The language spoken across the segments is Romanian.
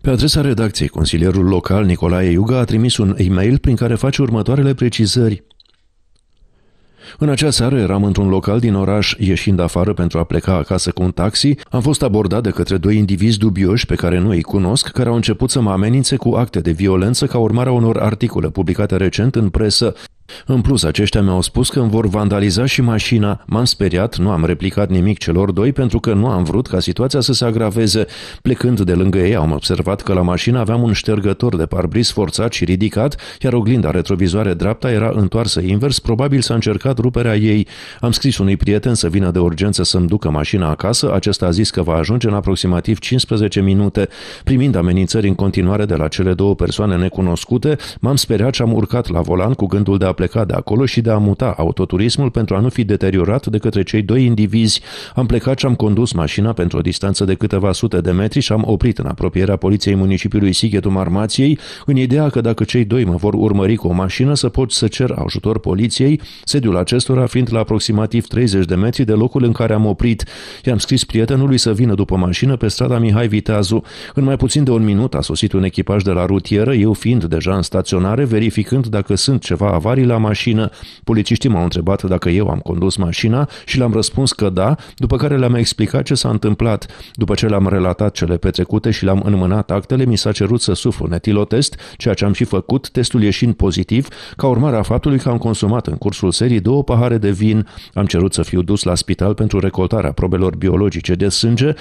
Pe adresa redacției, consilierul local Nicolae Iuga a trimis un e-mail prin care face următoarele precizări. În acea seară eram într-un local din oraș, ieșind afară pentru a pleca acasă cu un taxi, am fost abordat de către doi indivizi dubioși pe care nu îi cunosc, care au început să mă amenințe cu acte de violență ca urmare a unor articole publicate recent în presă, în plus, aceștia mi-au spus că îmi vor vandaliza și mașina. M-am speriat, nu am replicat nimic celor doi pentru că nu am vrut ca situația să se agraveze. Plecând de lângă ei, am observat că la mașină aveam un ștergător de parbriz forțat și ridicat, iar oglinda retrovizoare dreapta era întoarsă invers, probabil s-a încercat ruperea ei. Am scris unui prieten să vină de urgență să-mi ducă mașina acasă, acesta a zis că va ajunge în aproximativ 15 minute. Primind amenințări în continuare de la cele două persoane necunoscute, m-am speriat și am urcat la volan cu gândul de a pleca de acolo și de a muta autoturismul pentru a nu fi deteriorat de către cei doi indivizi. Am plecat și am condus mașina pentru o distanță de câteva sute de metri și am oprit în apropierea poliției municipiului Sighetul Marmației, în ideea că dacă cei doi mă vor urmări cu o mașină să pot să cer ajutor poliției, sediul acestora fiind la aproximativ 30 de metri de locul în care am oprit. I-am scris prietenului să vină după mașină pe strada Mihai Viteazu. În mai puțin de un minut a sosit un echipaj de la rutieră, eu fiind deja în staționare, verificând dacă sunt ceva avarii la mașină. Polițiștii m-au întrebat dacă eu am condus mașina și le-am răspuns că da, după care le-am explicat ce s-a întâmplat. După ce le-am relatat cele petrecute și le-am înmânat actele, mi s-a cerut să suflu netilotest, ceea ce am și făcut, testul ieșind pozitiv, ca urmare a faptului că am consumat în cursul serii două pahare de vin. Am cerut să fiu dus la spital pentru recoltarea probelor biologice de sânge,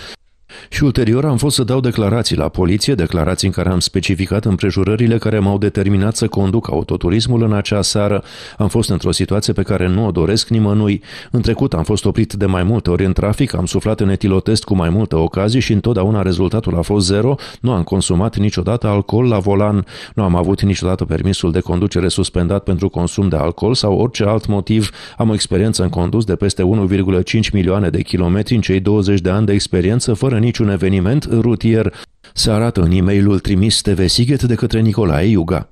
și ulterior am fost să dau declarații la poliție, declarații în care am specificat împrejurările care m-au determinat să conduc autoturismul în acea seară. Am fost într-o situație pe care nu o doresc nimănui. În trecut am fost oprit de mai multe ori în trafic, am suflat în etilotest cu mai multe ocazii și întotdeauna rezultatul a fost zero. Nu am consumat niciodată alcool la volan, nu am avut niciodată permisul de conducere suspendat pentru consum de alcool sau orice alt motiv. Am o experiență în condus de peste 1,5 milioane de kilometri în cei 20 de ani de experiență fără nici niciun eveniment rutier, se arată în e-mailul trimis TV Sighet de către Nicolae Iuga.